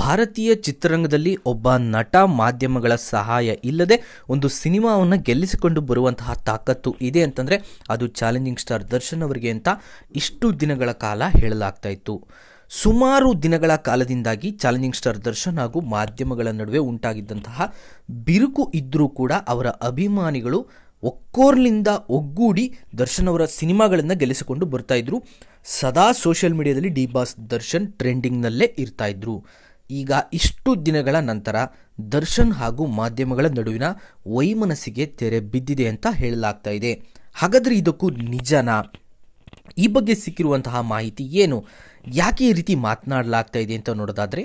ಭಾರತೀಯ ಚಿತ್ರರಂಗದಲ್ಲಿ ಒಬ್ಬ ನಟ ಮಾಧ್ಯಮಗಳ ಸಹಾಯ ಇಲ್ಲದೆ ಒಂದು ಸಿನಿಮಾವನ್ನು ಗೆಲ್ಲಿಸಿಕೊಂಡು ಬರುವಂತಹ ತಾಕತ್ತು ಇದೆ ಅಂತಂದರೆ ಅದು ಚಾಲೆಂಜಿಂಗ್ ಸ್ಟಾರ್ ದರ್ಶನ್ ಅವರಿಗೆ ಅಂತ ಇಷ್ಟು ದಿನಗಳ ಕಾಲ ಹೇಳಲಾಗ್ತಾ ಇತ್ತು ಸುಮಾರು ದಿನಗಳ ಕಾಲದಿಂದಾಗಿ ಚಾಲೆಂಜಿಂಗ್ ಸ್ಟಾರ್ ದರ್ಶನ್ ಹಾಗೂ ಮಾಧ್ಯಮಗಳ ನಡುವೆ ಉಂಟಾಗಿದ್ದಂತಹ ಬಿರುಕು ಇದ್ದರೂ ಕೂಡ ಅವರ ಅಭಿಮಾನಿಗಳು ಒಕ್ಕೋರ್ನಿಂದ ಒಗ್ಗೂಡಿ ದರ್ಶನ್ ಅವರ ಸಿನಿಮಾಗಳನ್ನು ಗೆಲ್ಲಿಸಿಕೊಂಡು ಬರ್ತಾಯಿದ್ರು ಸದಾ ಸೋಷಿಯಲ್ ಮೀಡಿಯಾದಲ್ಲಿ ಡಿ ಬಾಸ್ ದರ್ಶನ್ ಟ್ರೆಂಡಿಂಗ್ನಲ್ಲೇ ಇದ್ರು ಈಗ ಇಷ್ಟು ದಿನಗಳ ನಂತರ ದರ್ಶನ್ ಹಾಗೂ ಮಾಧ್ಯಮಗಳ ನಡುವಿನ ವೈಮನಸ್ಸಿಗೆ ತೆರೆ ಬಿದ್ದಿದೆ ಅಂತ ಹೇಳಲಾಗ್ತಾ ಇದೆ ಹಾಗಾದರೆ ಇದಕ್ಕೂ ನಿಜನಾ ಈ ಬಗ್ಗೆ ಸಿಕ್ಕಿರುವಂತಹ ಮಾಹಿತಿ ಏನು ಯಾಕೆ ಈ ರೀತಿ ಮಾತನಾಡಲಾಗ್ತಾ ಇದೆ ಅಂತ ನೋಡೋದಾದರೆ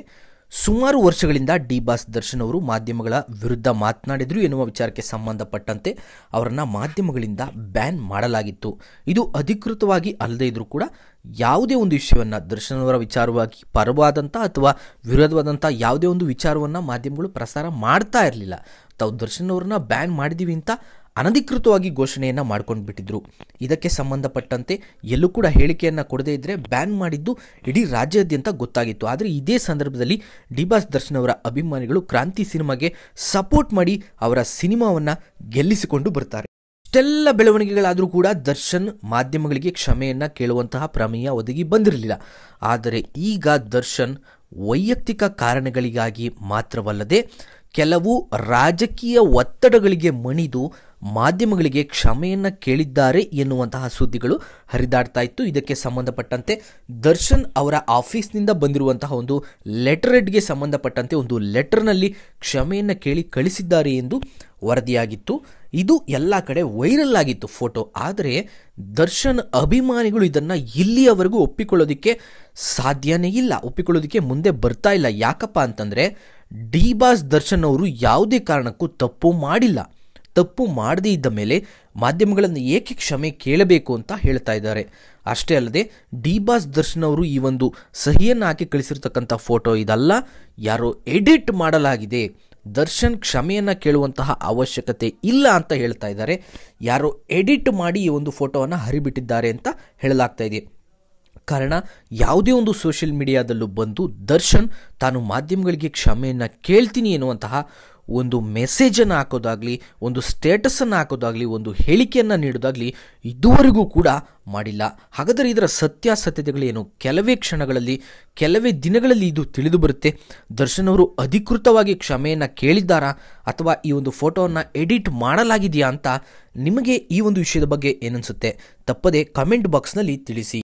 ಸುಮಾರು ವರ್ಷಗಳಿಂದ ಡಿ ಬಾಸ್ ದರ್ಶನ್ ಅವರು ಮಾಧ್ಯಮಗಳ ವಿರುದ್ಧ ಮಾತನಾಡಿದರು ಎನ್ನುವ ವಿಚಾರಕ್ಕೆ ಸಂಬಂಧಪಟ್ಟಂತೆ ಅವರನ್ನು ಮಾಧ್ಯಮಗಳಿಂದ ಬ್ಯಾನ್ ಮಾಡಲಾಗಿತ್ತು ಇದು ಅಧಿಕೃತವಾಗಿ ಅಲ್ಲದೇ ಇದ್ದರೂ ಕೂಡ ಯಾವುದೇ ಒಂದು ವಿಷಯವನ್ನು ದರ್ಶನ್ ಅವರ ವಿಚಾರವಾಗಿ ಪರವಾದಂಥ ಅಥವಾ ವಿರೋಧವಾದಂಥ ಯಾವುದೇ ಒಂದು ವಿಚಾರವನ್ನು ಮಾಧ್ಯಮಗಳು ಪ್ರಸಾರ ಮಾಡ್ತಾ ಇರಲಿಲ್ಲ ತಾವು ದರ್ಶನ್ ಅವ್ರನ್ನ ಬ್ಯಾನ್ ಮಾಡಿದ್ದೀವಿ ಅಂತ ಅನಧಿಕೃತವಾಗಿ ಘೋಷಣೆಯನ್ನು ಮಾಡ್ಕೊಂಡು ಬಿಟ್ಟಿದ್ರು ಇದಕ್ಕೆ ಸಂಬಂಧಪಟ್ಟಂತೆ ಎಲ್ಲೂ ಕೂಡ ಹೇಳಿಕೆಯನ್ನು ಕೊಡದೇ ಇದ್ದರೆ ಬ್ಯಾನ್ ಮಾಡಿದ್ದು ಇಡೀ ರಾಜ್ಯಾದ್ಯಂತ ಗೊತ್ತಾಗಿತ್ತು ಆದರೆ ಇದೇ ಸಂದರ್ಭದಲ್ಲಿ ಡಿ ಬಾಸ್ ದರ್ಶನ್ ಅವರ ಅಭಿಮಾನಿಗಳು ಕ್ರಾಂತಿ ಸಿನಿಮಾಗೆ ಸಪೋರ್ಟ್ ಮಾಡಿ ಅವರ ಸಿನಿಮಾವನ್ನು ಗೆಲ್ಲಿಸಿಕೊಂಡು ಬರ್ತಾರೆ ಇಷ್ಟೆಲ್ಲ ಬೆಳವಣಿಗೆಗಳಾದರೂ ಕೂಡ ದರ್ಶನ್ ಮಾಧ್ಯಮಗಳಿಗೆ ಕ್ಷಮೆಯನ್ನು ಕೇಳುವಂತಹ ಪ್ರಮೇಯ ಒದಗಿ ಬಂದಿರಲಿಲ್ಲ ಆದರೆ ಈಗ ದರ್ಶನ್ ವೈಯಕ್ತಿಕ ಕಾರಣಗಳಿಗಾಗಿ ಮಾತ್ರವಲ್ಲದೆ ಕೆಲವು ರಾಜಕೀಯ ಒತ್ತಡಗಳಿಗೆ ಮಣಿದು ಮಾಧ್ಯಮಗಳಿಗೆ ಕ್ಷಮೆಯನ್ನು ಕೇಳಿದ್ದಾರೆ ಎನ್ನುವಂತಹ ಸುದ್ದಿಗಳು ಹರಿದಾಡ್ತಾ ಇತ್ತು ಇದಕ್ಕೆ ಸಂಬಂಧಪಟ್ಟಂತೆ ದರ್ಶನ್ ಅವರ ಆಫೀಸ್ನಿಂದ ಬಂದಿರುವಂತಹ ಒಂದು ಲೆಟರ್ ಸಂಬಂಧಪಟ್ಟಂತೆ ಒಂದು ಲೆಟರ್ನಲ್ಲಿ ಕ್ಷಮೆಯನ್ನು ಕೇಳಿ ಕಳಿಸಿದ್ದಾರೆ ಎಂದು ವರದಿಯಾಗಿತ್ತು ಇದು ಎಲ್ಲ ಕಡೆ ವೈರಲ್ ಆಗಿತ್ತು ಫೋಟೋ ಆದರೆ ದರ್ಶನ್ ಅಭಿಮಾನಿಗಳು ಇದನ್ನು ಇಲ್ಲಿಯವರೆಗೂ ಒಪ್ಪಿಕೊಳ್ಳೋದಕ್ಕೆ ಸಾಧ್ಯನೇ ಇಲ್ಲ ಒಪ್ಪಿಕೊಳ್ಳೋದಕ್ಕೆ ಮುಂದೆ ಬರ್ತಾ ಇಲ್ಲ ಯಾಕಪ್ಪ ಅಂತಂದರೆ ಡಿ ಬಾಸ್ ದರ್ಶನ್ ಅವರು ಯಾವುದೇ ಕಾರಣಕ್ಕೂ ತಪ್ಪು ಮಾಡಿಲ್ಲ ತಪ್ಪು ಮಾಡದೇ ಇದ್ದ ಮೇಲೆ ಮಾಧ್ಯಮಗಳನ್ನು ಏಕೆ ಕ್ಷಮೆ ಕೇಳಬೇಕು ಅಂತ ಹೇಳ್ತಾ ಇದ್ದಾರೆ ಅಷ್ಟೇ ಅಲ್ಲದೆ ಡಿ ಬಾಸ್ ದರ್ಶನ್ ಅವರು ಈ ಒಂದು ಸಹಿಯನ್ನು ಹಾಕಿ ಕಳಿಸಿರ್ತಕ್ಕಂಥ ಫೋಟೋ ಇದಲ್ಲ ಯಾರೋ ಎಡಿಟ್ ಮಾಡಲಾಗಿದೆ ದರ್ಶನ್ ಕ್ಷಮೆಯನ್ನು ಕೇಳುವಂತಹ ಅವಶ್ಯಕತೆ ಇಲ್ಲ ಅಂತ ಹೇಳ್ತಾ ಇದ್ದಾರೆ ಯಾರೋ ಎಡಿಟ್ ಮಾಡಿ ಈ ಒಂದು ಫೋಟೋವನ್ನು ಹರಿಬಿಟ್ಟಿದ್ದಾರೆ ಅಂತ ಹೇಳಲಾಗ್ತಾ ಇದೆ ಕಾರಣ ಯಾವುದೇ ಒಂದು ಸೋಷಿಯಲ್ ಮೀಡಿಯಾದಲ್ಲೂ ಬಂದು ದರ್ಶನ್ ತಾನು ಮಾಧ್ಯಮಗಳಿಗೆ ಕ್ಷಮೆಯನ್ನು ಕೇಳ್ತೀನಿ ಎನ್ನುವಂತಹ ಒಂದು ಮೆಸೇಜನ್ನು ಹಾಕೋದಾಗಲಿ ಒಂದು ಸ್ಟೇಟಸನ್ನು ಹಾಕೋದಾಗಲಿ ಒಂದು ಹೇಳಿಕೆಯನ್ನು ನೀಡೋದಾಗಲಿ ಇದುವರೆಗೂ ಕೂಡ ಮಾಡಿಲ್ಲ ಹಾಗಾದರೆ ಇದರ ಸತ್ಯಾಸತ್ಯತೆಗಳೇನು ಕೆಲವೇ ಕ್ಷಣಗಳಲ್ಲಿ ಕೆಲವೇ ದಿನಗಳಲ್ಲಿ ಇದು ತಿಳಿದು ಬರುತ್ತೆ ದರ್ಶನ್ ಅವರು ಅಧಿಕೃತವಾಗಿ ಕ್ಷಮೆಯನ್ನು ಕೇಳಿದ್ದಾರಾ ಅಥವಾ ಈ ಒಂದು ಫೋಟೋವನ್ನು ಎಡಿಟ್ ಮಾಡಲಾಗಿದೆಯಾ ಅಂತ ನಿಮಗೆ ಈ ಒಂದು ವಿಷಯದ ಬಗ್ಗೆ ಏನನ್ಸುತ್ತೆ ತಪ್ಪದೆ ಕಮೆಂಟ್ ಬಾಕ್ಸ್ನಲ್ಲಿ ತಿಳಿಸಿ